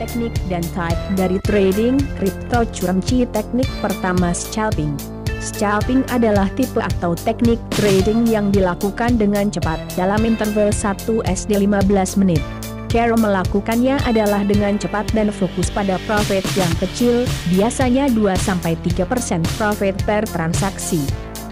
teknik dan type dari trading kripto Curamci teknik pertama scalping. Scalping adalah tipe atau teknik trading yang dilakukan dengan cepat dalam interval 1 SD 15 menit. Cara melakukannya adalah dengan cepat dan fokus pada profit yang kecil, biasanya 2-3% profit per transaksi.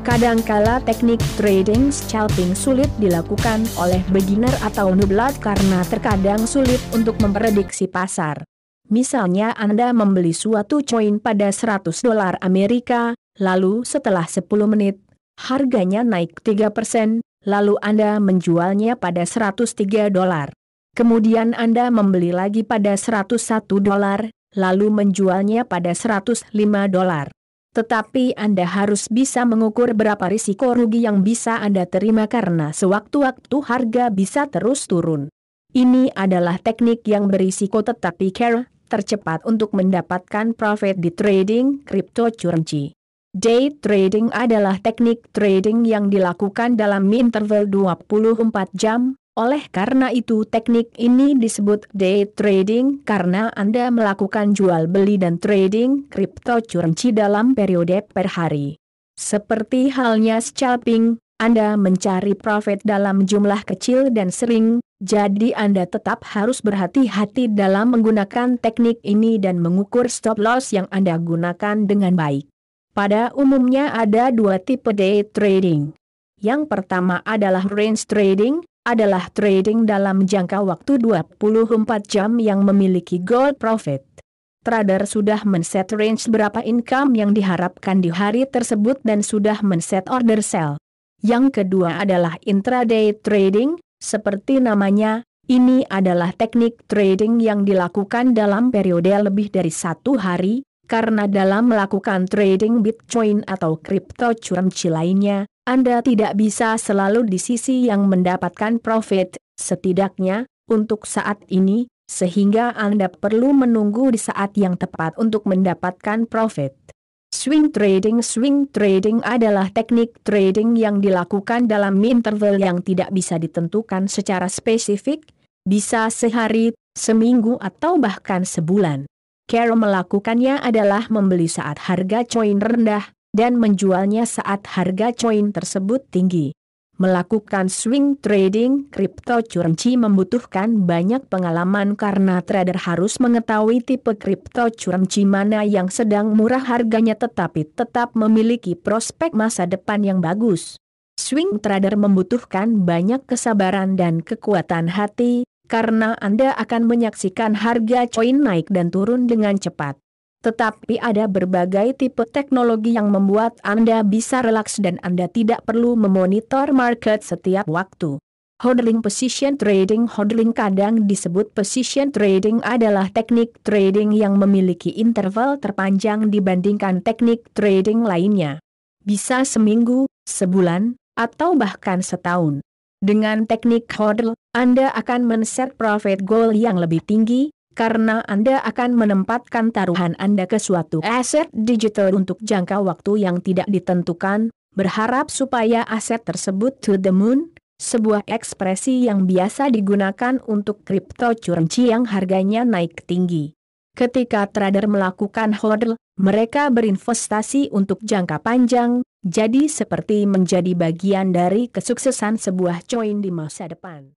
Kadangkala teknik trading scalping sulit dilakukan oleh beginner atau nublat karena terkadang sulit untuk memprediksi pasar. Misalnya Anda membeli suatu coin pada 100 dolar Amerika, lalu setelah 10 menit, harganya naik 3%, lalu Anda menjualnya pada 103 dolar. Kemudian Anda membeli lagi pada 101 dolar, lalu menjualnya pada 105 dolar. Tetapi Anda harus bisa mengukur berapa risiko rugi yang bisa Anda terima karena sewaktu-waktu harga bisa terus turun. Ini adalah teknik yang berisiko tetapi care, tercepat untuk mendapatkan profit di trading cryptocurrency. Day trading adalah teknik trading yang dilakukan dalam interval 24 jam, oleh karena itu, teknik ini disebut day trading karena Anda melakukan jual beli dan trading kripto currency dalam periode per hari. Seperti halnya scalping, Anda mencari profit dalam jumlah kecil dan sering, jadi Anda tetap harus berhati-hati dalam menggunakan teknik ini dan mengukur stop loss yang Anda gunakan dengan baik. Pada umumnya ada dua tipe day trading. Yang pertama adalah range trading, adalah trading dalam jangka waktu 24 jam yang memiliki gold profit. Trader sudah men-set range berapa income yang diharapkan di hari tersebut dan sudah men-set order sell. Yang kedua adalah intraday trading, seperti namanya, ini adalah teknik trading yang dilakukan dalam periode lebih dari satu hari, karena dalam melakukan trading Bitcoin atau crypto cryptocurrency lainnya, anda tidak bisa selalu di sisi yang mendapatkan profit, setidaknya, untuk saat ini, sehingga Anda perlu menunggu di saat yang tepat untuk mendapatkan profit. Swing trading Swing trading adalah teknik trading yang dilakukan dalam interval yang tidak bisa ditentukan secara spesifik, bisa sehari, seminggu atau bahkan sebulan. Cara melakukannya adalah membeli saat harga coin rendah, dan menjualnya saat harga coin tersebut tinggi. Melakukan swing trading kripto currency membutuhkan banyak pengalaman karena trader harus mengetahui tipe kripto currency mana yang sedang murah harganya tetapi tetap memiliki prospek masa depan yang bagus. Swing trader membutuhkan banyak kesabaran dan kekuatan hati, karena Anda akan menyaksikan harga coin naik dan turun dengan cepat. Tetapi ada berbagai tipe teknologi yang membuat Anda bisa relaks dan Anda tidak perlu memonitor market setiap waktu. Hodling position trading Hodling kadang disebut position trading adalah teknik trading yang memiliki interval terpanjang dibandingkan teknik trading lainnya. Bisa seminggu, sebulan, atau bahkan setahun. Dengan teknik hodl, Anda akan men-set profit goal yang lebih tinggi, karena Anda akan menempatkan taruhan Anda ke suatu aset digital untuk jangka waktu yang tidak ditentukan, berharap supaya aset tersebut to the moon, sebuah ekspresi yang biasa digunakan untuk kripto curang yang harganya naik tinggi. Ketika trader melakukan hodl, mereka berinvestasi untuk jangka panjang, jadi seperti menjadi bagian dari kesuksesan sebuah coin di masa depan.